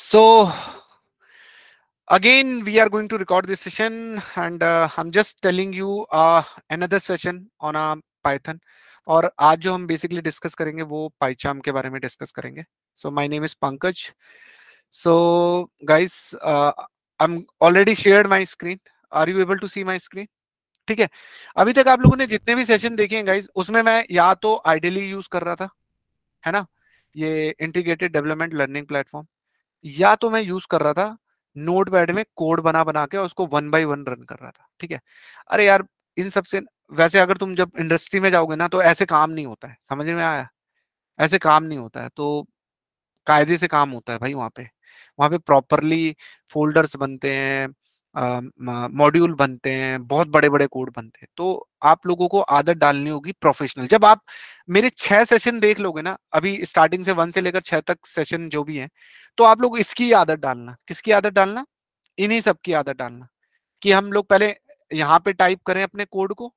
so again we are going to record this session and uh, i'm just telling you uh, another session on a uh, python और आज जो हम basically discuss करेंगे वो पाइचाम के बारे में डिस्कस करेंगे so my name is Pankaj so guys I am already shared my screen are you able to see my screen ठीक है अभी तक आप लोगों ने जितने भी सेशन देखे हैं गाइस उसमें मैं या तो आइडियली यूज कर रहा था है ना ये इंटीग्रेटेड डेवलपमेंट लर्निंग प्लेटफॉर्म या तो मैं यूज कर रहा था नोट पैड में कोड बना बना के और उसको वन बाई वन रन कर रहा था ठीक है अरे यार इन सबसे वैसे अगर तुम जब इंडस्ट्री में जाओगे ना तो ऐसे काम नहीं होता है समझ में आया ऐसे काम नहीं होता है तो कायदे से काम होता है भाई वहां पे वहां पे प्रॉपरली फोल्डर्स बनते हैं मॉड्यूल बनते हैं बहुत बड़े बड़े कोड बनते हैं तो आप लोगों को आदत डालनी होगी प्रोफेशनल जब आप मेरे छह सेशन देख लोगे ना अभी स्टार्टिंग से वन से लेकर छह तक सेशन जो भी है तो आप लोग इसकी आदत डालना किसकी आदत डालना इन्हीं सब की आदत डालना कि हम लोग पहले यहाँ पे टाइप करें अपने कोड को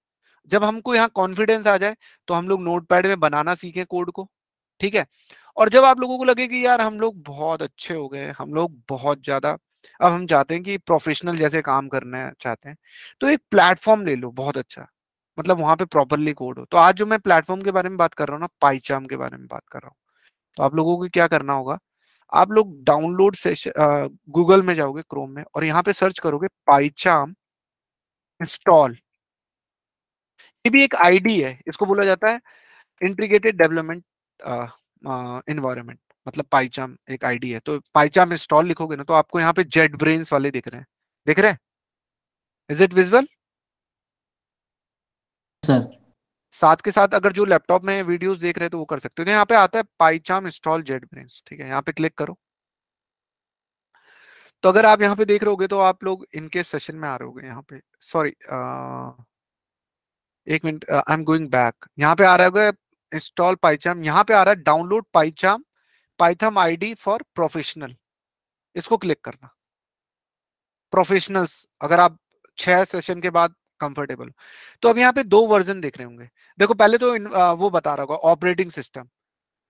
जब हमको यहाँ कॉन्फिडेंस आ जाए तो हम लोग नोट में बनाना सीखें कोड को ठीक है और जब आप लोगों को लगे कि यार हम लोग बहुत अच्छे हो गए हम लोग बहुत ज्यादा अब हम चाहते हैं कि प्रोफेशनल जैसे काम करना चाहते हैं तो एक प्लेटफॉर्म ले लो बहुत अच्छा मतलब वहां पे प्रॉपरली कोड हो तो आज जो मैं प्लेटफॉर्म के बारे में बात कर रहा हूँ ना पाईचाम के बारे में बात कर रहा हूँ तो आप लोगों को क्या करना होगा आप लोग डाउनलोड से गूगल में जाओगे क्रोम में और यहाँ पे सर्च करोगे पाईचाम इंस्टॉल ये भी एक आईडी है इसको बोला जाता है इंटीग्रेटेड डेवलपमेंट इन्वायरमेंट मतलब पाइचाम एक आईडी है तो पाइचाम इंस्टॉल लिखोगे ना तो आपको यहाँ पे जेड ब्रेन्स वाले दिख रहे हैं दिख रहे हैं इज इट विजल सर साथ के साथ अगर जो लैपटॉप में वीडियोस देख रहे हैं तो वो कर सकते हो तो यहाँ पे आता है पाइचाम इंस्टॉल जेड ब्रेन्स ठीक है यहाँ पे क्लिक करो तो अगर आप यहाँ पे देख रहे तो आप लोग इनके सेशन में आ रहे हो यहाँ पे सॉरी एक minute I am going back यहाँ पे आ रहा है इंस्टॉल पाइचाम यहाँ पे आ रहा है download PyCharm PyCharm IDE for professional इसको क्लिक करना प्रोफेशनल्स अगर आप छह सेशन के बाद कंफर्टेबल तो अब यहाँ पे दो वर्जन देख रहे होंगे देखो पहले तो वो बता रहा होगा operating system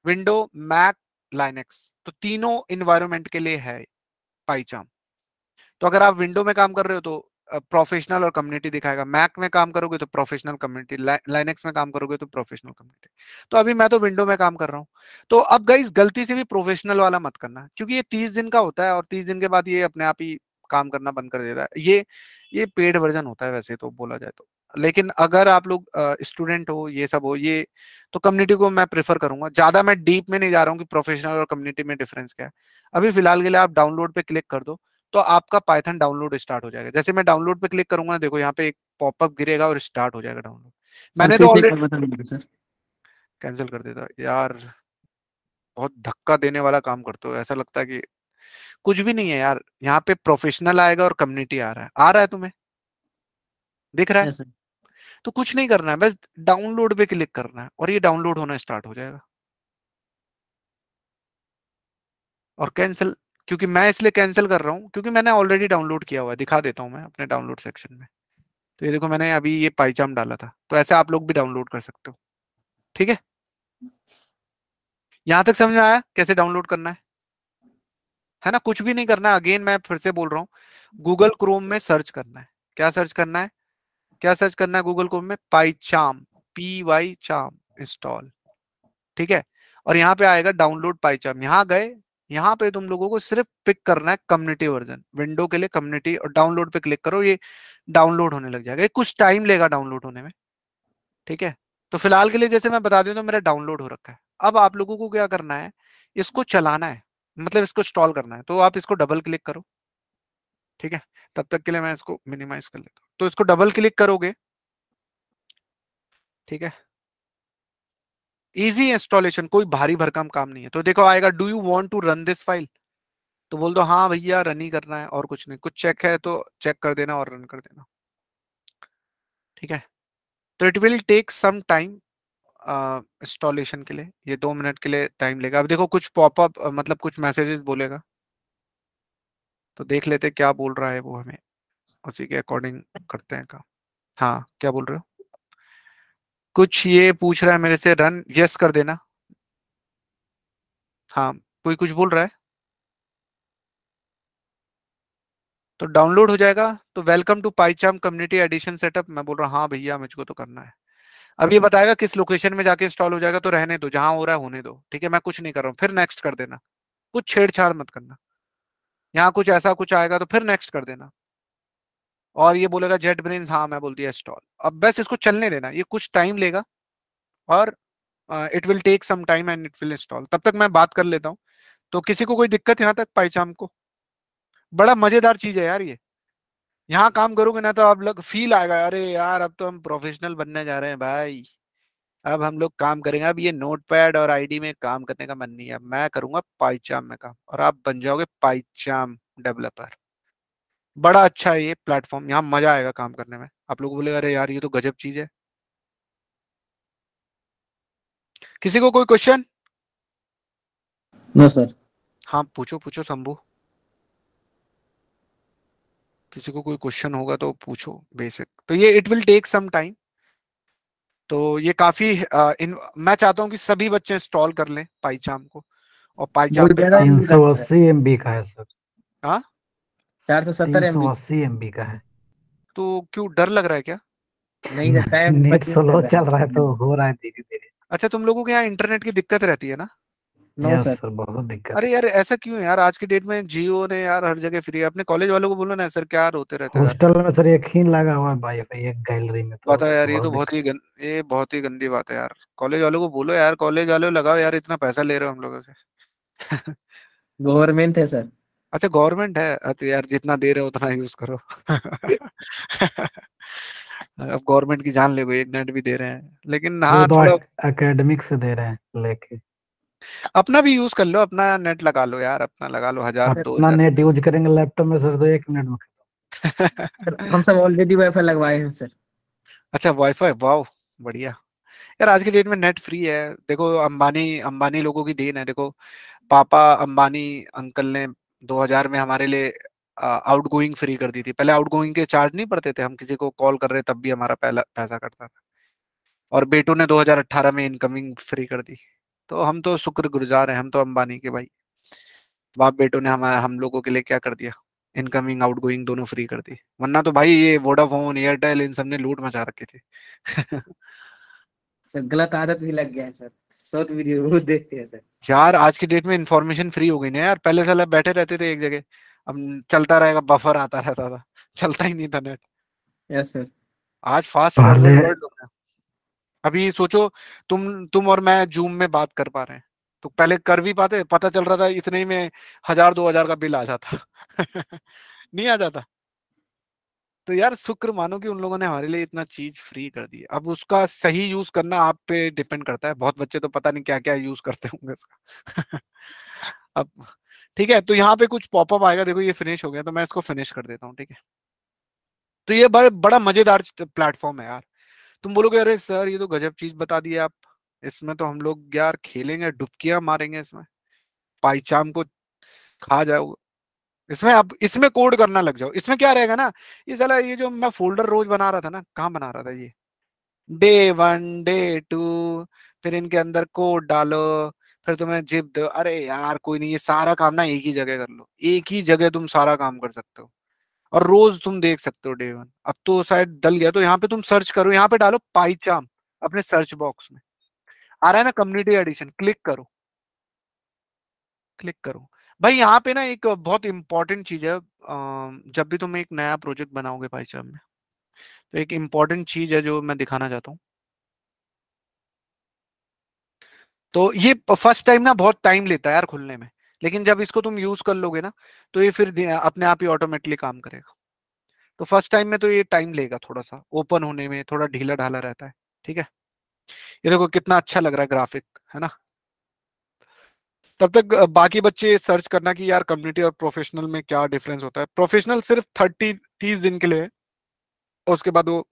window Mac Linux तो तीनों इन्वायरमेंट के लिए है पाइचाम तो अगर आप विंडो में काम कर रहे हो तो प्रोफेशनल और कम्युनिटी दिखाएगा मैक में काम करोगे तो प्रोफेशनल कम्युनिटी लाइनेक्स में काम करोगे तो प्रोफेशनल कम्युनिटी तो अभी मैं तो विंडो में काम कर रहा हूँ तो अब गई गलती से भी प्रोफेशनल वाला मत करना क्योंकि ये तीस दिन का होता है और तीस दिन के बाद ये अपने आप ही काम करना बंद कर देता है ये ये पेड वर्जन होता है वैसे तो बोला जाए तो लेकिन अगर आप लोग स्टूडेंट हो ये सब हो ये तो कम्युनिटी को मैं प्रेफर करूंगा ज्यादा मैं डीप में नहीं जा रहा हूँ कि प्रोफेशनल और कम्युनिटी में डिफरेंस क्या है अभी फिलहाल के लिए आप डाउनलोड पे क्लिक कर दो तो आपका पाइथन डाउनलोड स्टार्ट हो जाएगा जैसे मैं डाउनलोड पे क्लिक करूंगा देखो यहाँ पे एक पॉपअप गिरेगा और स्टार्ट हो जाएगा डाउनलोड मैंने तो ऑलरेडी कैंसिल कर देता यार बहुत धक्का देने वाला काम करते हो ऐसा लगता है कि कुछ भी नहीं है यार यहाँ पे प्रोफेशनल आएगा और कम्युनिटी आ रहा है आ रहा है तुम्हें दिख रहा है तो कुछ नहीं करना है बस डाउनलोड पे क्लिक करना है और ये डाउनलोड होना स्टार्ट हो जाएगा और कैंसिल क्योंकि मैं इसलिए कैंसिल कर रहा हूँ क्योंकि मैंने ऑलरेडी डाउनलोड किया हुआ है दिखा देता हूँ मैं अपने डाउनलोड सेक्शन में तो ये देखो मैंने अभी ये पाईचाम डाला था तो ऐसे आप लोग भी डाउनलोड कर सकते हो ठीक है यहाँ तक समझ में आया कैसे डाउनलोड करना है है ना कुछ भी नहीं करना है अगेन मैं फिर से बोल रहा हूँ गूगल क्रोम में सर्च करना है क्या सर्च करना है क्या सर्च करना है गूगल क्रोम में PyCharm P Y charm install ठीक है और यहाँ पे आएगा डाउनलोड पाईचाम यहाँ गए यहाँ पे तुम लोगों को सिर्फ पिक करना है कम्युनिटी वर्जन विंडो के लिए कम्युनिटी और डाउनलोड पे क्लिक करो ये डाउनलोड होने लग जाएगा कुछ टाइम लेगा डाउनलोड होने में ठीक है तो फिलहाल के लिए जैसे मैं बता दूं तो मेरा डाउनलोड हो रखा है अब आप लोगों को क्या करना है इसको चलाना है मतलब इसको इंस्टॉल करना है तो आप इसको डबल क्लिक करो ठीक है तब तक के लिए मैं इसको मिनिमाइज कर लेता हूँ तो इसको डबल क्लिक करोगे ठीक है इजी इंस्टॉलेशन कोई भारी भरकम काम नहीं है तो देखो आएगा do you want to run this file तो बोल दो हाँ भैया रन ही करना है और कुछ नहीं कुछ चेक है तो चेक कर देना और रन कर देना ठीक है तो it will take some time installation के लिए ये दो मिनट के लिए टाइम लेगा अब देखो कुछ पॉपअप मतलब कुछ मैसेजेस बोलेगा तो देख लेते क्या बोल रहा है वो हमें उसी के अकॉर्डिंग करते हैं काम हाँ क्या बोल रहे हो कुछ ये पूछ रहा है मेरे से रन यस कर देना हाँ कोई कुछ बोल रहा है तो डाउनलोड हो जाएगा तो welcome to PyCharm community edition setup मैं बोल रहा हूँ हाँ भैया मुझको तो करना है अब ये बताएगा किस लोकेशन में जाके इंस्टॉल हो जाएगा तो रहने दो जहां हो रहा है होने दो ठीक है मैं कुछ नहीं कर रहा हूँ फिर नेक्स्ट कर देना कुछ छेड़छाड़ मत करना यहाँ कुछ ऐसा कुछ आएगा तो फिर नेक्स्ट कर देना और ये बोलेगा जेट ब्रेन हाँ मैं बोलती दिया स्टॉल अब बस इसको चलने देना ये कुछ टाइम लेगा और it will take some time and it will install तब तक मैं बात कर लेता हूँ तो किसी को कोई दिक्कत यहाँ तक पाईचाम को बड़ा मजेदार चीज है यार ये यहाँ काम करोगे ना तो आप लोग फील आएगा अरे यार अब तो हम प्रोफेशनल बनने जा रहे हैं भाई अब हम लोग काम करेंगे अब ये नोट पैड और आईडी में काम करने का मन नहीं है मैं करूंगा पाईचाम में काम और आप बन जाओगे पाईचाम डेवलपर बड़ा अच्छा है ये प्लेटफॉर्म यहाँ मजा आएगा काम करने में आप लोग बोले अरे यार ये तो गजब चीज है किसी को कोई क्वेश्चन नो सर हाँ पूछो पूछो शंभू किसी को कोई क्वेश्चन होगा तो पूछो बेसिक तो ये it will take some time तो ये काफी आ, इन, मैं चाहता हूँ कि सभी बच्चे इंस्टॉल कर लें पाईचाम को और पाईचाम तीन सौ अस्सी एम का है सर हाँ चार सौ सत्तर तीन एम बी अस्सी एम बी का है तो क्यों डर लग रहा है क्या नहीं लगता है नेट स्लो चल रहा है तो हो रहा है धीरे धीरे अच्छा तुम लोगों के यहाँ इंटरनेट की दिक्कत रहती है ना नो यस सर सर बहुत दिक्कत अरे यार ऐसा क्यों है यार आज की डेट में जियो ने यार हर जगह फ्री है अपने कॉलेज वालों को बोलो ना सर क्या रोते रहते हैं हॉस्टल में सर एक ही लगा हुआ है वाईफाई एक गैलरी में तो पता यार ये बहुत तो बहुत ही गन, ये बहुत ही गंदी बात है यार कॉलेज वालों को बोलो यार कॉलेज वालों लगाओ यार इतना पैसा ले रहे हो हम लोगों से गवर्नमेंट है सर अच्छा गवर्नमेंट है तो यार जितना दे रहे हो उतना यूज करो अब गवर्नमेंट की जान ले गई एक मिनट भी दे रहे हैं लेकिन हाँ तो थोड़ा एकेडमिक से दे रहे हैं लेके अपना भी यूज कर लो अपना नेट लगा लो यार अपना लगा लो हजार दो अपना नेट यूज करेंगे लैपटॉप में सर तो एक मिनट में हम सब ऑलरेडी वाईफाई लगवाए हैं सर अच्छा वाईफाई वाओ बढ़िया यार आज के डेट में नेट फ्री है देखो अंबानी अंबानी लोगों की देन है देखो पापा अंबानी अंकल ने 2000 में हमारे लिए आउट गोइंग फ्री कर दी थी पहले आउट गोइंग के चार्ज नहीं पड़ते थे हम किसी को कॉल कर रहे तब भी हमारा पहला पैसा कटता था और बेटो ने 2018 में इनकमिंग फ्री कर दी तो हम तो शुक्र गुजार हैं हम तो अंबानी के भाई तो बाप बेटो ने हमारा हम लोगों के लिए क्या कर दिया इनकमिंग आउट गोइंग दोनों फ्री कर दी वरना तो भाई ये वोडाफोन एयरटेल इन सब ने लूट मचा रखे थे सर गलत आदत भी लग गया है सर शॉर्ट वीडियो बहुत देखते हैं सर यार आज की डेट में इंफॉर्मेशन फ्री हो गई ना यार पहले साल बैठे रहते थे एक जगह अब चलता रहेगा बफर आता रहता था चलता ही नहीं था नेट यस सर आज फास्ट फॉरवर्ड हो गया अभी सोचो तुम तुम और मैं जूम में बात कर पा रहे हैं तो पहले कर भी पाते पता चल रहा था इतने ही में हजार दो हजार का बिल आ जाता नहीं आ जाता तो यार शुक्र मानो कि उन लोगों ने हमारे लिए इतना चीज फ्री कर दी अब उसका सही यूज करना आप पे डिपेंड करता है बहुत बच्चे तो पता नहीं क्या क्या यूज करते होंगे इसका अब ठीक है तो यहाँ पे कुछ पॉपअप आएगा देखो ये फिनिश हो गया तो मैं इसको फिनिश कर देता हूँ ठीक है तो ये बड़ा मजेदार प्लेटफॉर्म है यार तुम बोलोगे अरे सर ये तो गजब चीज बता दी आप इसमें तो हम लोग यार खेलेंगे डुबकियां मारेंगे इसमें पाईचाम को खा जाओगे इसमें अब इसमें कोड करना लग जाओ इसमें क्या रहेगा ना ये चला ये जो मैं फोल्डर रोज बना रहा था ना कहाँ बना रहा था ये डे वन डे टू फिर इनके अंदर कोड डालो फिर तुम्हें जिप दो अरे यार कोई नहीं ये सारा काम ना एक ही जगह कर लो एक ही जगह तुम सारा काम कर सकते हो और रोज तुम देख सकते हो डे वन अब तो शायद डल गया तो यहाँ पे तुम सर्च करो यहाँ पे डालो पाईचाम अपने सर्च बॉक्स में आ रहा है ना कम्युनिटी एडिशन क्लिक करो क्लिक करो भाई यहाँ पे ना एक बहुत इंपॉर्टेंट चीज है जब भी तुम एक नया प्रोजेक्ट बनाओगे भाई साहब में तो एक इम्पोर्टेंट चीज है जो मैं दिखाना चाहता हूँ तो ये फर्स्ट टाइम ना बहुत टाइम लेता है यार खुलने में लेकिन जब इसको तुम यूज कर लोगे ना तो ये फिर अपने आप ही ऑटोमेटिकली काम करेगा तो फर्स्ट टाइम में तो ये टाइम लेगा थोड़ा सा ओपन होने में थोड़ा ढीला ढाला रहता है ठीक है ये देखो कितना अच्छा लग रहा है ग्राफिक है ना तब तक बाकी बच्चे सर्च करना कि यार कम्युनिटी और प्रोफेशनल में क्या डिफरेंस होता है प्रोफेशनल सिर्फ थर्टी तीस दिन के लिए और उसके बाद वो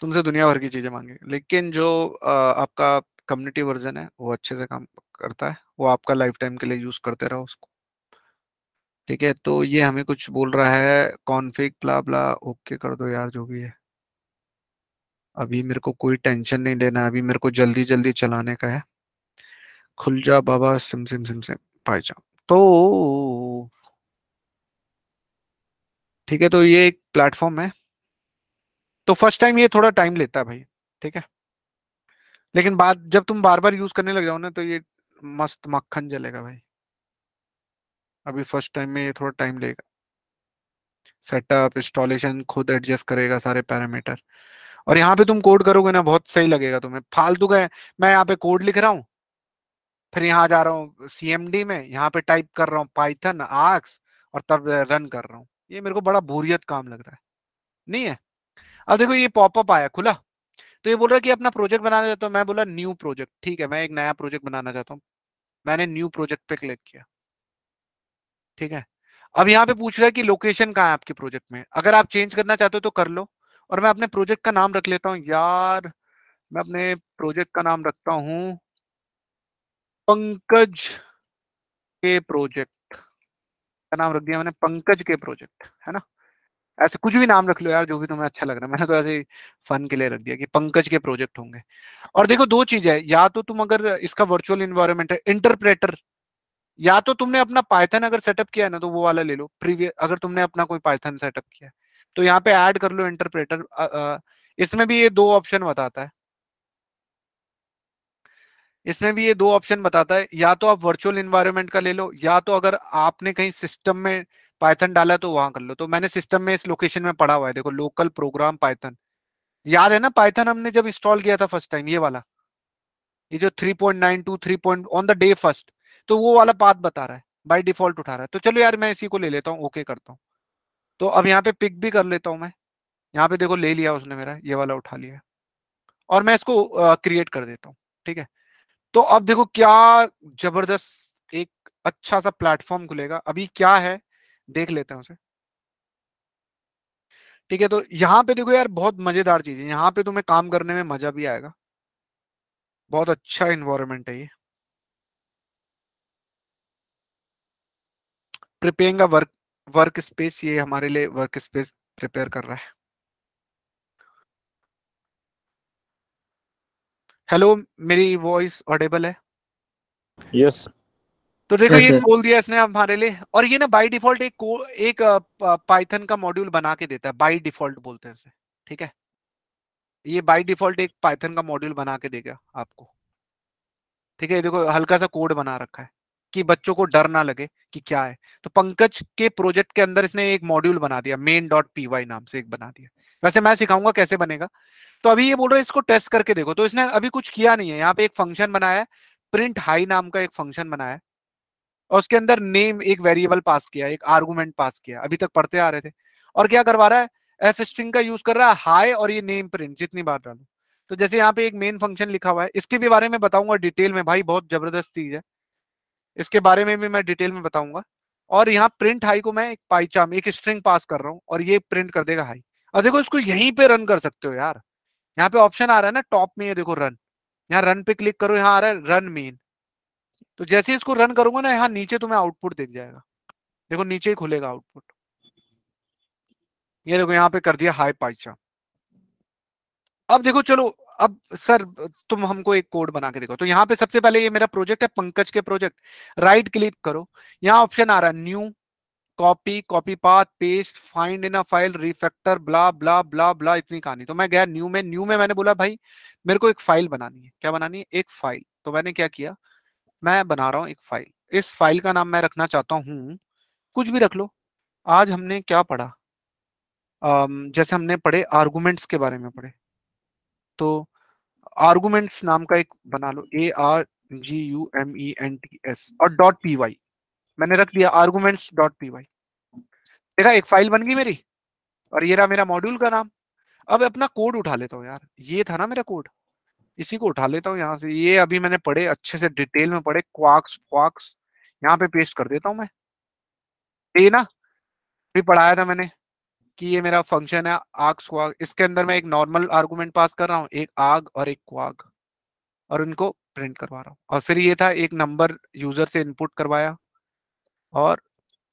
तुमसे दुनिया भर की चीजें मांगे लेकिन जो आपका कम्युनिटी वर्जन है वो अच्छे से काम करता है वो आपका लाइफ टाइम के लिए यूज करते रहो उसको ठीक है तो ये हमें कुछ बोल रहा है कॉन्फिग ब्ला ब्ला ओके कर दो यार जो भी है अभी मेरे को कोई टेंशन नहीं लेना अभी मेरे को जल्दी जल्दी चलाने का है खुल जा बाबा सिम सिम सिम सिम जा तो ठीक है तो ये एक प्लेटफॉर्म है तो फर्स्ट टाइम ये थोड़ा टाइम लेता है भाई ठीक है लेकिन बाद जब तुम बार बार यूज करने लग जाओ ना तो ये मस्त मक्खन जलेगा भाई अभी फर्स्ट टाइम में ये थोड़ा टाइम लेगा सेटअप इंस्टॉलेशन खुद एडजस्ट करेगा सारे पैरामीटर और यहाँ पे तुम कोड करोगे ना बहुत सही लगेगा तुम्हें फालतू का मैं यहाँ पे कोड लिख रहा हूँ फिर यहाँ जा रहा हूँ सी में यहाँ पे टाइप कर रहा हूँ पाइथन आर्क्स और तब रन कर रहा हूँ ये मेरे को बड़ा बोरियत काम लग रहा है नहीं है अब देखो ये पॉपअप आया खुला तो ये बोल रहा है कि अपना प्रोजेक्ट बनाना चाहता हूँ मैं बोला न्यू प्रोजेक्ट ठीक है मैं एक नया प्रोजेक्ट बनाना चाहता हूँ मैंने न्यू प्रोजेक्ट पे क्लिक किया ठीक है अब यहाँ पे पूछ रहा है कि लोकेशन कहाँ है आपके प्रोजेक्ट में अगर आप चेंज करना चाहते हो तो कर लो और मैं अपने प्रोजेक्ट का नाम रख लेता हूँ यार मैं अपने प्रोजेक्ट का नाम रखता हूँ पंकज के प्रोजेक्ट क्या नाम रख दिया मैंने पंकज के प्रोजेक्ट है ना ऐसे कुछ भी नाम रख लो यार जो भी तुम्हें अच्छा लग रहा है मैंने तो ऐसे फन के लिए रख दिया कि पंकज के प्रोजेक्ट होंगे और देखो दो चीज है या तो तुम अगर इसका वर्चुअल इन्वायरमेंट है इंटरप्रेटर या तो तुमने अपना पाइथन अगर सेटअप किया है ना तो वो वाला ले लो प्रीवियस अगर तुमने अपना कोई पाइथन सेटअप किया है तो यहाँ पे ऐड कर लो इंटरप्रेटर इसमें भी ये दो ऑप्शन बताता है इसमें भी ये दो ऑप्शन बताता है या तो आप वर्चुअल इन्वायरमेंट का ले लो या तो अगर आपने कहीं सिस्टम में पाइथन डाला तो वहां कर लो तो मैंने सिस्टम में इस लोकेशन में पढ़ा हुआ है देखो लोकल प्रोग्राम पाइथन याद है ना पाइथन हमने जब इंस्टॉल किया था फर्स्ट टाइम ये वाला ये जो 3.92 3. ऑन द डे फर्स्ट तो वो वाला पाथ बता रहा है बाय डिफॉल्ट उठा रहा है तो चलो यार मैं इसी को ले लेता हूँ ओके करता हूँ तो अब यहाँ पे पिक भी कर लेता हूँ मैं यहाँ पे देखो ले लिया उसने मेरा ये वाला उठा लिया और मैं इसको क्रिएट uh, कर देता हूँ ठीक है तो अब देखो क्या जबरदस्त एक अच्छा सा प्लेटफॉर्म खुलेगा अभी क्या है देख लेते हैं उसे ठीक है तो यहाँ पे देखो यार बहुत मजेदार चीज है यहाँ पे तुम्हें काम करने में मजा भी आएगा बहुत अच्छा इन्वायरमेंट है ये प्रिपेयरिंग वर्क वर्क स्पेस ये हमारे लिए वर्क स्पेस प्रिपेयर कर रहा है हेलो मेरी वॉइस ऑडेबल है यस yes. तो देखो yes, ये खोल दिया इसने हमारे लिए और ये ना बाय डिफॉल्ट एक एक पाइथन का मॉड्यूल बना के देता है बाय डिफॉल्ट बोलते हैं इसे ठीक है ये बाय डिफॉल्ट एक पाइथन का मॉड्यूल बना के देगा आपको ठीक है देखो हल्का सा कोड बना रखा है कि बच्चों को डर ना लगे कि क्या है तो पंकज के प्रोजेक्ट के अंदर इसने एक मॉड्यूल बना दिया मेन डॉट पी वाई नाम से एक बना दिया वैसे मैं सिखाऊंगा कैसे बनेगा तो अभी ये बोल रहा है इसको टेस्ट करके देखो तो इसने अभी कुछ किया नहीं है यहाँ पे एक फंक्शन बनाया है प्रिंट हाई नाम का एक फंक्शन बनाया और उसके अंदर नेम एक वेरिएबल पास किया एक आर्गूमेंट पास किया अभी तक पढ़ते आ रहे थे और क्या करवा रहा है एफ स्ट्रिंग का यूज कर रहा है हाई और ये नेम प्रिंट जितनी बार डालू तो जैसे यहाँ पे एक मेन फंक्शन लिखा हुआ है इसके भी बारे में बताऊंगा डिटेल में भाई बहुत जबरदस्त चीज है इसके बारे में भी मैं डिटेल में बताऊंगा और यहाँ प्रिंट हाई को मैं एक पाईचाम एक स्ट्रिंग पास कर रहा हूँ और ये प्रिंट कर देगा हाई और देखो इसको यहीं पे रन कर सकते हो यार यहाँ पे ऑप्शन आ रहा है ना टॉप में ये देखो रन यहाँ रन पे क्लिक करो यहाँ आ रहा है रन मेन तो जैसे इसको रन करूंगा ना यहाँ नीचे तुम्हें आउटपुट दिख जाएगा देखो नीचे ही खुलेगा आउटपुट ये देखो यहाँ पे कर दिया हाई पाइचा अब देखो चलो अब सर तुम हमको एक कोड बना के देखो तो यहाँ पे सबसे पहले ये मेरा प्रोजेक्ट है पंकज के प्रोजेक्ट राइट क्लिक करो यहाँ ऑप्शन आ रहा है new copy copy path paste find in a file refactor blah blah blah blah इतनी कहानी तो मैं गया न्यू में न्यू में मैंने बोला भाई मेरे को एक फाइल बनानी है क्या बनानी है एक फाइल तो मैंने क्या किया मैं बना रहा हूँ एक फाइल इस फाइल का नाम मैं रखना चाहता हूँ कुछ भी रख लो आज हमने क्या पढ़ा um, जैसे हमने पढ़े आर्गूमेंट्स के बारे में पढ़े तो आर्गूमेंट्स नाम का एक बना लो A R G U M E N T S और डॉट पी वाई मैंने रख दिया आर्गूमेंट्स डॉट पी वाई देखा एक फाइल बन गई मेरी और ये रहा मेरा मॉड्यूल का नाम अब अपना कोड उठा लेता हूँ यार ये था ना मेरा कोड इसी को उठा लेता हूँ यहाँ से ये अभी मैंने पढ़े अच्छे से डिटेल में पढ़े क्वाक्स क्वाक्स यहाँ पे पेस्ट कर देता हूँ मैं ये ना अभी पढ़ाया था मैंने कि ये मेरा फंक्शन है आग स्वाग इसके अंदर मैं एक नॉर्मल आर्गूमेंट पास कर रहा हूँ एक आग और एक क्वाग और उनको प्रिंट करवा रहा हूँ और फिर ये था एक नंबर यूजर से इनपुट करवाया और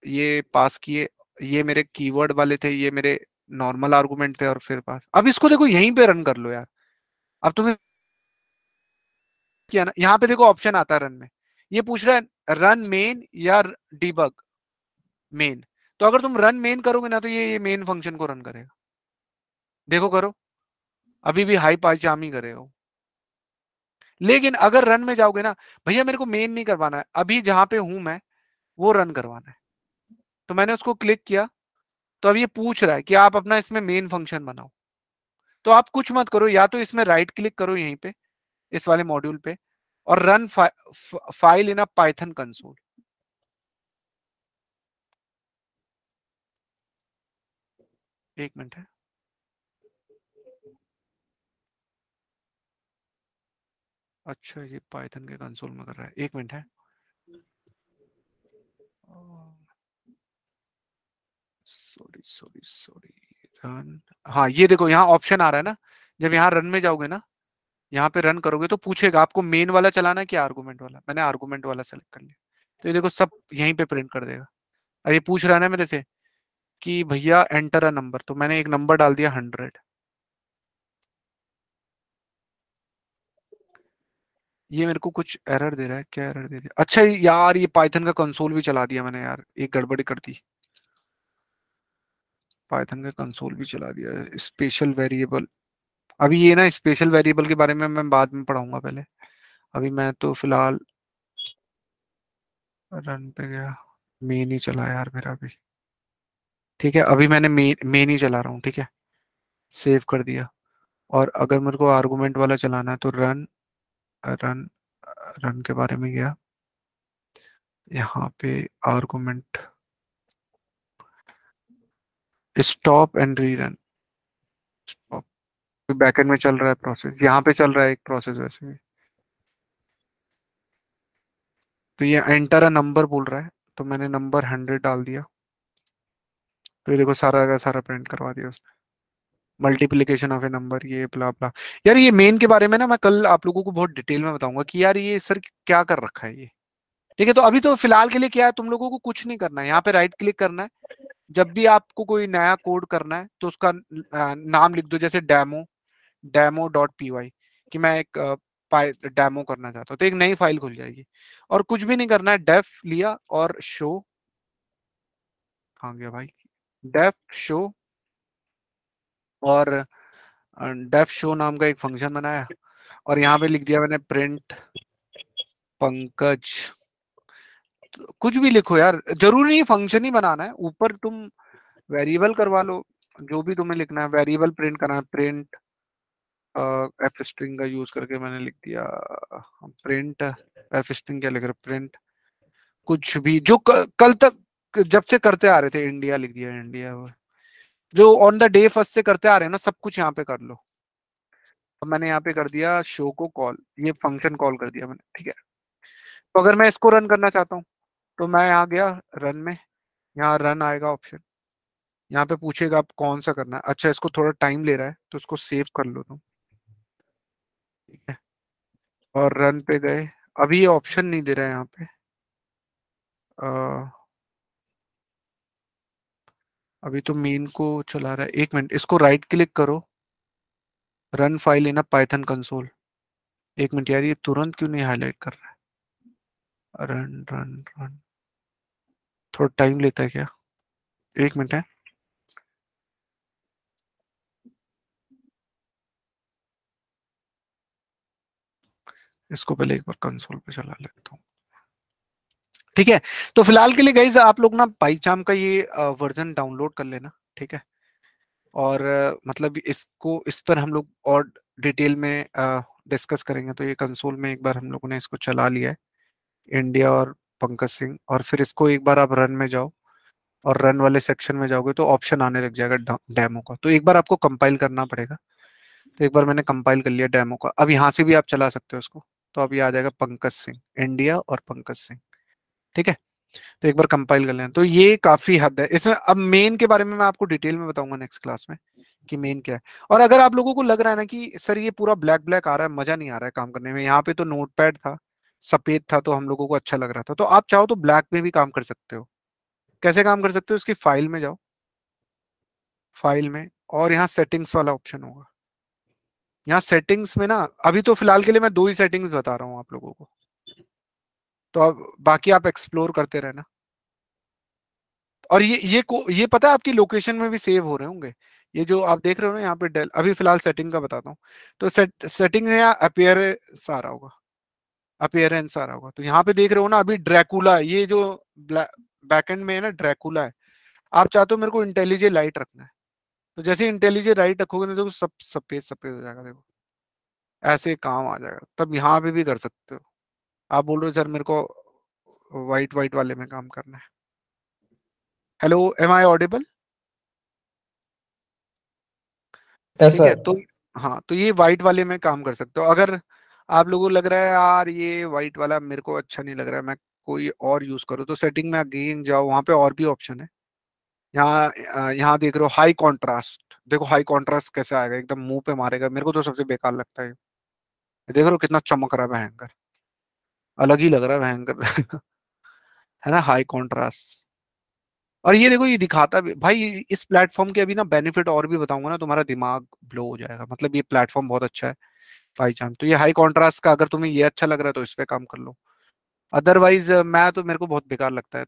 ये पास किए ये मेरे कीवर्ड वाले थे ये मेरे नॉर्मल आर्गूमेंट थे और फिर पास अब इसको देखो यहीं पे रन कर लो यार अब तुम्हें किया ना यहाँ पे देखो ऑप्शन आता है रन में ये पूछ रहा है रन मेन या डिबग मेन तो अगर तुम रन मेन करोगे ना तो ये ये मेन फंक्शन को रन करेगा देखो करो अभी भी हाई पाई जाम ही हो लेकिन अगर रन में जाओगे ना भैया मेरे को मेन नहीं करवाना है अभी जहां पे हूं मैं वो रन करवाना है तो मैंने उसको क्लिक किया तो अब ये पूछ रहा है कि आप अपना इसमें मेन फंक्शन बनाओ तो आप कुछ मत करो या तो इसमें राइट क्लिक करो यहीं पे इस वाले मॉड्यूल पे और run file in a Python console एक मिनट है अच्छा ये पाइथन के कंसोल में कर रहा है एक मिनट है सॉरी सॉरी सॉरी रन हाँ ये देखो यहाँ ऑप्शन आ रहा है ना जब यहाँ रन में जाओगे ना यहाँ पे रन करोगे तो पूछेगा आपको मेन वाला चलाना है कि आर्गुमेंट वाला मैंने आर्गुमेंट वाला सेलेक्ट कर लिया तो ये देखो सब यहीं पे प्रिंट कर देगा अरे ये पूछ रहा है ना मेरे से कि भैया एंटर अ नंबर तो मैंने एक नंबर डाल दिया हंड्रेड ये मेरे को कुछ एरर दे रहा है क्या एरर दे दिया अच्छा यार ये पाइथन का कंसोल भी चला दिया मैंने यार एक गड़बड़ी कर दी पाइथन का कंसोल भी चला दिया स्पेशल वेरिएबल अभी ये ना स्पेशल वेरिएबल के बारे में मैं बाद में पढ़ाऊंगा पहले अभी मैं तो फिलहाल रन पे गया मेन ही चला यार मेरा अभी ठीक है अभी मैंने मेन ही चला रहा हूँ ठीक है सेव कर दिया और अगर मेरे को आर्गुमेंट वाला चलाना है तो रन रन रन के बारे में गया यहाँ पे argument stop and rerun stop backend में चल रहा है प्रोसेस यहाँ पे चल रहा है एक प्रोसेस वैसे भी तो ये एंटर अ नंबर बोल रहा है तो मैंने नंबर हंड्रेड डाल दिया तो ये देखो सारा का सारा प्रिंट करवा दिया उसने मल्टीप्लीकेशन ऑफ ए नंबर ये बला बला यार ये मेन के बारे में ना मैं कल आप लोगों को बहुत डिटेल में बताऊंगा कि यार ये सर क्या कर रखा है ये ठीक है तो अभी तो फिलहाल के लिए क्या है तुम लोगों को कुछ नहीं करना है यहाँ पे राइट क्लिक करना है जब भी आपको कोई नया कोड करना है तो उसका नाम लिख दो जैसे demo demo dot P Y कि मैं एक डैमो करना चाहता हूँ तो एक नई फाइल खुल जाएगी और कुछ भी नहीं करना है डेफ लिया और शो कहा गया भाई डेफ शो और डेफ शो नाम का एक फंक्शन बनाया और यहाँ पे लिख दिया मैंने प्रिंट पंकज तो कुछ भी लिखो यार जरूरी नहीं फंक्शन ही बनाना है ऊपर तुम वेरिएबल करवा लो जो भी तुम्हें लिखना है वेरिएबल प्रिंट करना है प्रिंट एफ स्ट्रिंग का यूज करके मैंने लिख दिया प्रिंट एफ स्ट्रिंग क्या लिख रहा प्रिंट कुछ भी जो कल तक जब से करते आ रहे थे इंडिया लिख दिया इंडिया वो जो ऑन द डे फर्स्ट से करते आ रहे हैं ना सब कुछ यहाँ पे कर लो तो मैंने यहाँ पे कर दिया शो को कॉल ये फंक्शन कॉल कर दिया मैंने ठीक है तो अगर मैं इसको रन करना चाहता हूँ तो मैं यहाँ गया रन में यहाँ रन आएगा ऑप्शन यहाँ पे पूछेगा आप कौन सा करना है अच्छा इसको थोड़ा टाइम ले रहा है तो इसको सेव कर लो तुम ठीक है और रन पे गए अभी ये ऑप्शन नहीं दे रहा है यहाँ पे आ, अभी तो मेन को चला रहा है एक मिनट इसको राइट क्लिक करो run file in Python console एक मिनट यार ये तुरंत क्यों नहीं हाईलाइट कर रहा है रन रन रन थोड़ा टाइम लेता है क्या एक मिनट है इसको पहले एक बार कंसोल पे चला लेता हूँ ठीक है तो फिलहाल के लिए गाइज आप लोग ना पाईचाम का ये वर्जन डाउनलोड कर लेना ठीक है और मतलब इसको इस पर हम लोग और डिटेल में डिस्कस करेंगे तो ये कंसोल में एक बार हम लोगों ने इसको चला लिया है इंडिया और पंकज सिंह और फिर इसको एक बार आप रन में जाओ और रन वाले सेक्शन में जाओगे तो ऑप्शन आने लग जाएगा डेमो का तो एक बार आपको कंपाइल करना पड़ेगा तो एक बार मैंने कंपाइल कर लिया डेमो का अब यहाँ से भी आप चला सकते हो उसको तो अब ये आ जाएगा पंकज सिंह इंडिया और पंकज सिंह ठीक है तो एक बार कंपाइल कर लेना तो ये काफी हद है इसमें अब मेन के बारे में मैं आपको डिटेल में बताऊंगा नेक्स्ट क्लास में कि मेन क्या है और अगर आप लोगों को लग रहा है ना कि सर ये पूरा ब्लैक ब्लैक आ रहा है मजा नहीं आ रहा है काम करने में यहाँ पे तो नोटपैड था सफेद था तो हम लोगों को अच्छा लग रहा था तो आप चाहो तो ब्लैक में भी काम कर सकते हो कैसे काम कर सकते हो उसकी फाइल में जाओ फाइल में और यहाँ सेटिंग्स वाला ऑप्शन होगा यहाँ सेटिंग्स में ना अभी तो फिलहाल के लिए मैं दो ही सेटिंग्स बता रहा हूँ आप लोगों को तो आप बाकी आप एक्सप्लोर करते रहना और ये ये को ये पता है आपकी लोकेशन में भी सेव हो रहे होंगे ये जो आप देख रहे हो ना यहाँ पे डेल अभी फिलहाल सेटिंग का बताता हूँ तो सेट सेटिंग है यहाँ अपेयर आ रहा होगा अपेयरेंस आ रहा होगा तो यहाँ पे देख रहे हो ना अभी ड्रैकुला ये जो बैकएंड में है ना ड्रैकुला है आप चाहते हो मेरे को इंटेलिजेंट लाइट रखना है तो जैसे इंटेलिजेंट लाइट रखोगे ना तो सब सफेद सफेद हो जाएगा देखो ऐसे काम आ जाएगा तब यहाँ पे भी कर सकते हो आप बोल रहे हो सर मेरे को वाइट वाइट वाले में काम करना है हेलो एम आई ऑडिबल तो हाँ तो ये व्हाइट वाले में काम कर सकते हो अगर आप लोगों को लग रहा है यार ये वाइट वाला मेरे को अच्छा नहीं लग रहा है मैं कोई और यूज करूँ तो सेटिंग में अगेन जाओ वहां पे और भी ऑप्शन है यहाँ यहाँ देख रहे हो हाई कॉन्ट्रास्ट देखो हाई कॉन्ट्रास्ट कैसे आएगा एकदम मुंह पे मारेगा मेरे को तो सबसे बेकार लगता है देख रहे हो कितना चमक रहा है हैंगर अलग ही लग रहा है भयंकर है ना हाई कॉन्ट्रास्ट और ये देखो ये दिखाता भी भाई इस प्लेटफॉर्म के अभी ना बेनिफिट और भी बताऊंगा ना तुम्हारा दिमाग ब्लो हो जाएगा मतलब ये प्लेटफॉर्म बहुत अच्छा है भाई जान तो ये हाई कॉन्ट्रास्ट का अगर तुम्हें ये अच्छा लग रहा है तो इस पर काम कर लो अदरवाइज मैं तो मेरे को बहुत बेकार लगता है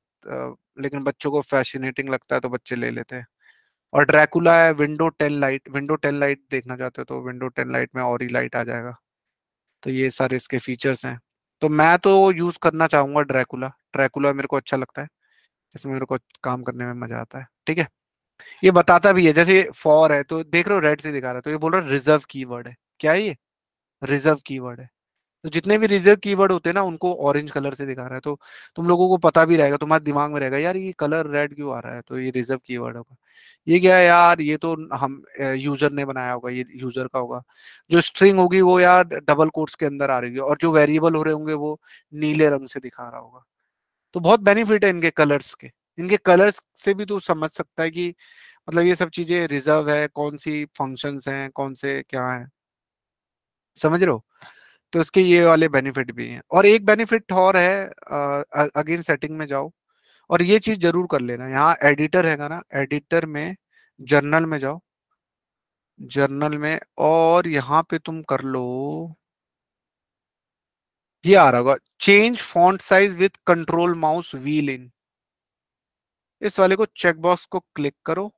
लेकिन बच्चों को फैसिनेटिंग लगता है तो बच्चे ले लेते हैं और ड्रैकुला है window ten light window ten light देखना चाहते हो तो विंडो टेन लाइट में और ही लाइट आ जाएगा तो ये सारे इसके फीचर्स हैं तो मैं तो यूज करना चाहूंगा ड्रैकुला ड्रैकुला मेरे को अच्छा लगता है इसमें मेरे को काम करने में मजा आता है ठीक है ये बताता भी है जैसे फॉर है तो देख रहे हो रेड से दिखा रहा है तो ये बोल रहा है रिजर्व की है क्या ये रिजर्व की है तो जितने भी रिजर्व कीवर्ड होते हैं ना उनको ऑरेंज कलर से दिखा रहा है तो तुम लोगों को पता भी रहेगा तुम्हारे दिमाग में रहेगा यार ये कलर रेड क्यों आ रहा है तो ये रिजर्व कीवर्ड होगा ये क्या है यार ये तो हम यूजर ने बनाया होगा ये यूजर का होगा जो स्ट्रिंग होगी वो यार डबल कोर्स के अंदर आ रही है और जो वेरिएबल हो रहे होंगे वो नीले रंग से दिखा रहा होगा तो बहुत बेनिफिट है इनके कलर्स के इनके कलर्स से भी तू तो समझ सकता है कि मतलब ये सब चीजें रिजर्व है कौन सी फंक्शंस हैं कौन से क्या है समझ रहे हो तो इसके ये वाले बेनिफिट भी हैं और एक बेनिफिट और है अगेन सेटिंग में जाओ और ये चीज जरूर कर लेना यहाँ एडिटर है ना एडिटर में जर्नल में जाओ जर्नल में और यहाँ पे तुम कर लो ये आ रहा होगा change font size with control mouse wheel in इस वाले को चेकबॉक्स को क्लिक करो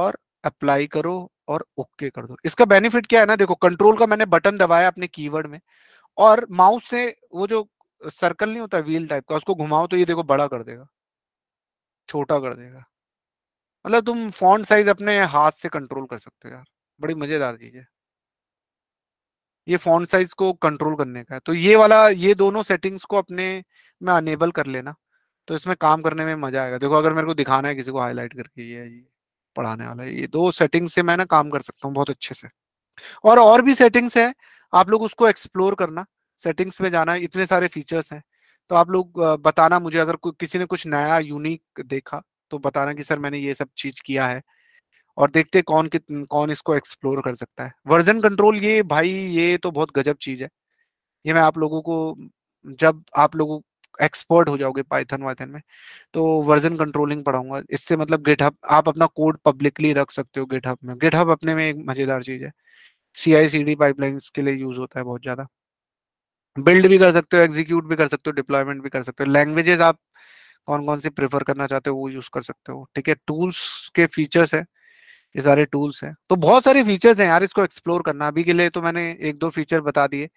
और अप्लाई करो और ओके okay कर दो इसका बेनिफिट क्या है ना देखो कंट्रोल का मैंने बटन दबाया अपने कीवर्ड में और माउस से वो जो सर्कल नहीं होता व्हील टाइप का उसको घुमाओ तो ये देखो बड़ा कर देगा छोटा कर देगा मतलब तुम फॉन्ट साइज अपने हाथ से कंट्रोल कर सकते हो यार बड़ी मजेदार चीज है ये फॉन्ट साइज को कंट्रोल करने का है तो ये वाला ये दोनों सेटिंग्स को अपने में अनेबल कर लेना तो इसमें काम करने में मजा आएगा देखो अगर मेरे को दिखाना है किसी को हाईलाइट करके ये ये पढ़ाने वाला है ये दो सेटिंग से मैं ना काम कर सकता हूँ बहुत अच्छे से और और भी सेटिंग्स है आप लोग उसको एक्सप्लोर करना सेटिंग्स में जाना इतने सारे फीचर्स हैं तो आप लोग बताना मुझे अगर किसी ने कुछ नया यूनिक देखा तो बताना कि सर मैंने ये सब चीज किया है और देखते कौन कित कौन इसको एक्सप्लोर कर सकता है वर्जन कंट्रोल ये भाई ये तो बहुत गजब चीज है ये मैं आप लोगों को जब आप लोगों एक्सपर्ट हो जाओगे पाइथन वाइथन में तो वर्जन कंट्रोलिंग पढ़ाऊंगा इससे मतलब गिटहब आप अपना कोड पब्लिकली रख सकते हो गिटहब में गिटहब अपने में एक मजेदार चीज है सी आई सी डी पाइपलाइंस के लिए यूज होता है बहुत ज्यादा बिल्ड भी कर सकते हो एग्जीक्यूट भी कर सकते हो डिप्लॉयमेंट भी कर सकते हो लैंग्वेजेस आप कौन कौन से प्रेफर करना चाहते हो वो यूज कर सकते हो ठीक है टूल्स के फीचर्स है ये सारे टूल्स हैं तो बहुत सारे फीचर्स हैं यार इसको एक्सप्लोर करना अभी के लिए तो मैंने एक दो फीचर बता दिए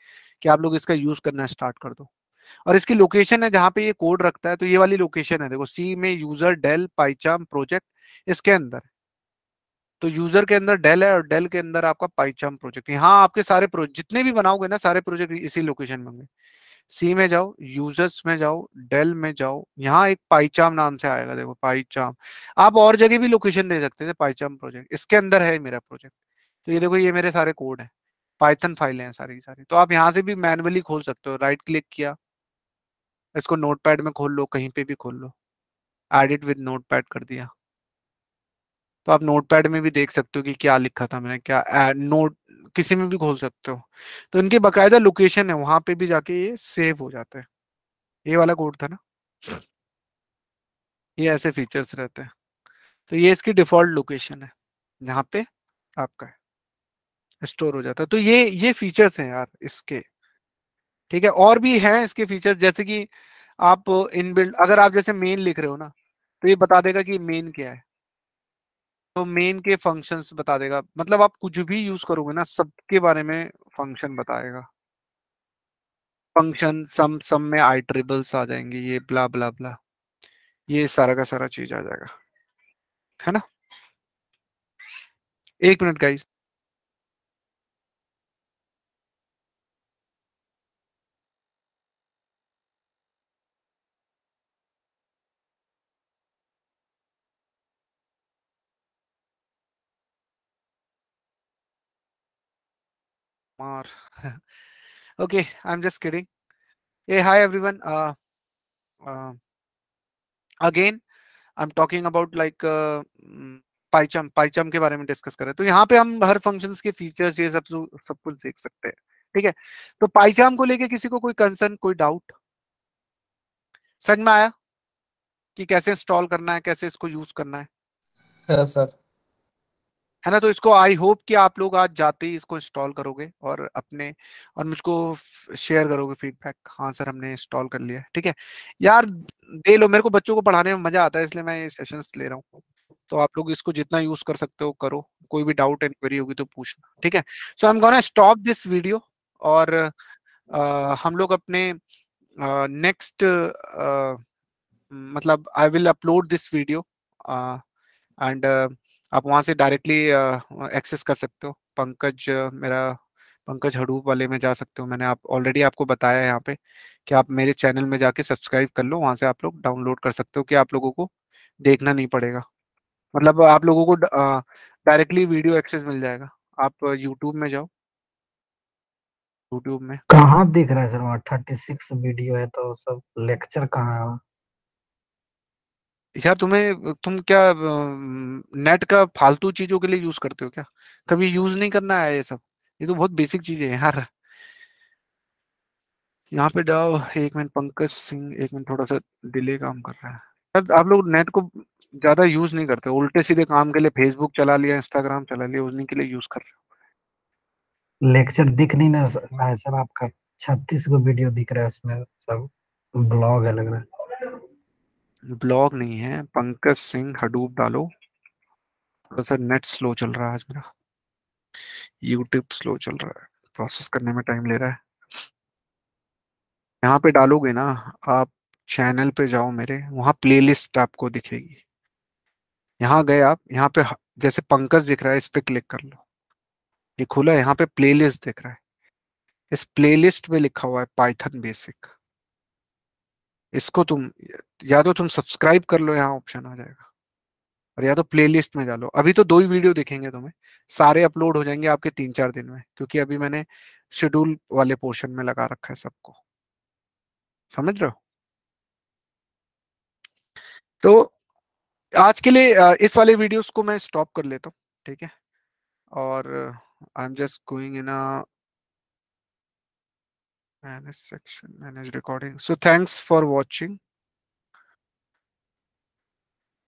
कि आप लोग इसका यूज करना स्टार्ट कर दो और इसकी लोकेशन है जहां पे ये कोड रखता है तो ये वाली लोकेशन है देखो सी में यूजर डेल पाइचाम प्रोजेक्ट इसके अंदर तो यूजर के अंदर डेल है और डेल के अंदर आपका पाइचाम प्रोजेक्ट यहाँ आपके सारे प्रोजेक्ट जितने भी बनाओगे ना सारे प्रोजेक्ट इसी लोकेशन में होंगे सी में जाओ यूजर्स में जाओ डेल में जाओ यहाँ एक पाइचाम नाम से आएगा देखो पाइचाम आप और जगह भी लोकेशन दे सकते थे पाइचाम प्रोजेक्ट इसके अंदर है मेरा प्रोजेक्ट तो ये देखो ये मेरे सारे कोड है पाइथन फाइलें हैं सारी की सारी तो आप यहाँ से भी मैनुअली खोल सकते हो राइट क्लिक किया इसको नोटपैड में खोल लो कहीं पे भी खोल लो एडिट विद नोटपैड कर दिया तो आप नोटपैड में भी देख सकते हो कि क्या लिखा था मैंने क्या नोट किसी में भी खोल सकते हो तो इनकी बकायदा लोकेशन है वहां पे भी जाके ये सेव हो जाता है ये वाला कोड था ना ये ऐसे फीचर्स रहते हैं तो ये इसकी डिफॉल्ट लोकेशन है जहाँ पे आपका है स्टोर हो जाता है तो ये ये फीचर्स हैं यार इसके ठीक है और भी हैं इसके फीचर जैसे कि आप इनबिल्ड अगर आप जैसे मेन लिख रहे हो ना तो ये बता देगा कि मेन क्या है तो मेन के फंक्शंस बता देगा मतलब आप कुछ भी यूज करोगे ना सबके बारे में फंक्शन बताएगा फंक्शन सम सम में आई ट्रिबल्स आ जाएंगे ये ब्ला ब्ला ब्ला ये सारा का सारा चीज आ जाएगा है ना एक minute guys Kumar. okay, I'm just kidding. Hey, hi everyone. Uh, uh, again, I'm talking about like uh, PyCharm, mm, PyCharm के बारे में डिस्कस हैं. तो यहाँ पे हम हर फंक्शंस के फीचर्स ये सब तो, सब कुछ देख सकते हैं ठीक है तो PyCharm को लेके किसी को कोई कंसर्न कोई डाउट समझ में आया कि कैसे इंस्टॉल करना है कैसे इसको यूज करना है सर हाँ, है ना तो इसको आई होप कि आप लोग आज जाते ही इसको इंस्टॉल करोगे और अपने और मुझको शेयर करोगे फीडबैक हाँ सर हमने इंस्टॉल कर लिया ठीक है यार दे लो मेरे को बच्चों को पढ़ाने में मजा आता है इसलिए मैं ये सेशंस ले रहा हूँ तो आप लोग इसको जितना यूज कर सकते हो करो कोई भी डाउट एंड होगी तो पूछना ठीक है so I am gonna stop this video और आ, हम लोग अपने नेक्स्ट मतलब I will upload this video and आप वहां से डायरेक्टली एक्सेस कर सकते हो पंकज मेरा पंकज हडूप वाले में जा सकते हो मैंने आप ऑलरेडी आपको बताया यहाँ पे कि आप मेरे चैनल में जाके सब्सक्राइब कर लो वहां से आप लोग डाउनलोड कर सकते हो कि आप लोगों को देखना नहीं पड़ेगा मतलब आप लोगों को डायरेक्टली वीडियो एक्सेस मिल जाएगा आप यूट्यूब में जाओ यूट्यूब में कहा दिख रहा है सर वहाँ थर्टी सिक्स वीडियो है तो सब लेक्चर कहाँ है यार तुम्हें तुम क्या नेट का फालतू चीजों के लिए यूज करते हो क्या कभी यूज नहीं करना है ये सब ये तो बहुत बेसिक चीजें हैं यार यहाँ पे डाओ एक मिनट पंकज सिंह एक मिनट थोड़ा सा डिले काम कर रहा है यार आप लोग नेट को ज्यादा यूज नहीं करते उल्टे सीधे काम के लिए फेसबुक चला लिया इंस्टाग्राम चला लिया उन्हीं के लिए यूज कर रहे हो लेक्चर दिख नहीं रहा है सर आपका छत्तीस को वीडियो दिख रहा है उसमें सब ब्लॉग है लग रहा है ब्लॉग नहीं है पंकज सिंह हडूब डालो तो सर नेट स्लो चल रहा है आज मेरा यूट्यूब स्लो चल रहा है प्रोसेस करने में टाइम ले रहा है यहाँ पे डालोगे ना आप चैनल पे जाओ मेरे वहाँ प्लेलिस्ट आपको दिखेगी यहाँ गए आप यहाँ पे जैसे पंकज दिख रहा है इस पे क्लिक कर लो ये खुला है यहाँ पे प्लेलिस्ट दिख रहा है इस प्लेलिस्ट में लिखा हुआ है पाइथन बेसिक इसको तुम या तो तुम सब्सक्राइब कर लो यहाँ ऑप्शन आ जाएगा और या तो प्लेलिस्ट में डालो अभी तो दो ही वीडियो दिखेंगे तुम्हें सारे अपलोड हो जाएंगे आपके तीन चार दिन में क्योंकि अभी मैंने शेड्यूल वाले पोर्शन में लगा रखा है सबको समझ रहे हो तो आज के लिए इस वाले वीडियोस को मैं स्टॉप कर लेता हूँ ठीक है और I am just going in a manage section manage recording so thanks for watching